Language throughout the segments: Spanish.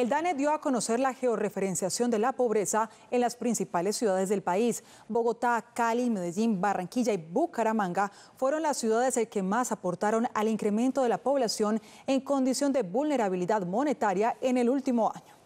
El DANE dio a conocer la georreferenciación de la pobreza en las principales ciudades del país. Bogotá, Cali, Medellín, Barranquilla y Bucaramanga fueron las ciudades que más aportaron al incremento de la población en condición de vulnerabilidad monetaria en el último año.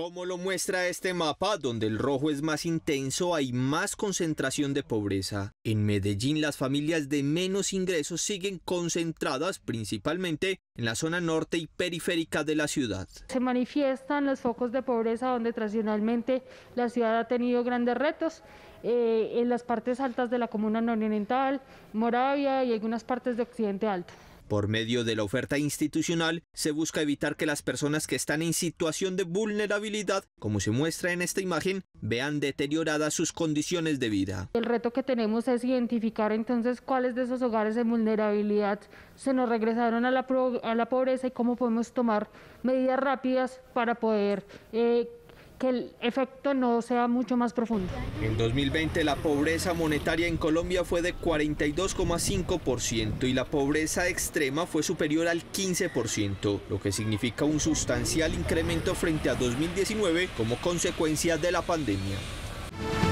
Como lo muestra este mapa, donde el rojo es más intenso, hay más concentración de pobreza. En Medellín las familias de menos ingresos siguen concentradas principalmente en la zona norte y periférica de la ciudad. Se manifiestan los focos de pobreza donde tradicionalmente la ciudad ha tenido grandes retos. Eh, en las partes altas de la comuna nororiental, Moravia y algunas partes de Occidente Alto. Por medio de la oferta institucional, se busca evitar que las personas que están en situación de vulnerabilidad, como se muestra en esta imagen, vean deterioradas sus condiciones de vida. El reto que tenemos es identificar entonces cuáles de esos hogares de vulnerabilidad se nos regresaron a la, a la pobreza y cómo podemos tomar medidas rápidas para poder eh, que el efecto no sea mucho más profundo. En 2020 la pobreza monetaria en Colombia fue de 42,5% y la pobreza extrema fue superior al 15%, lo que significa un sustancial incremento frente a 2019 como consecuencia de la pandemia.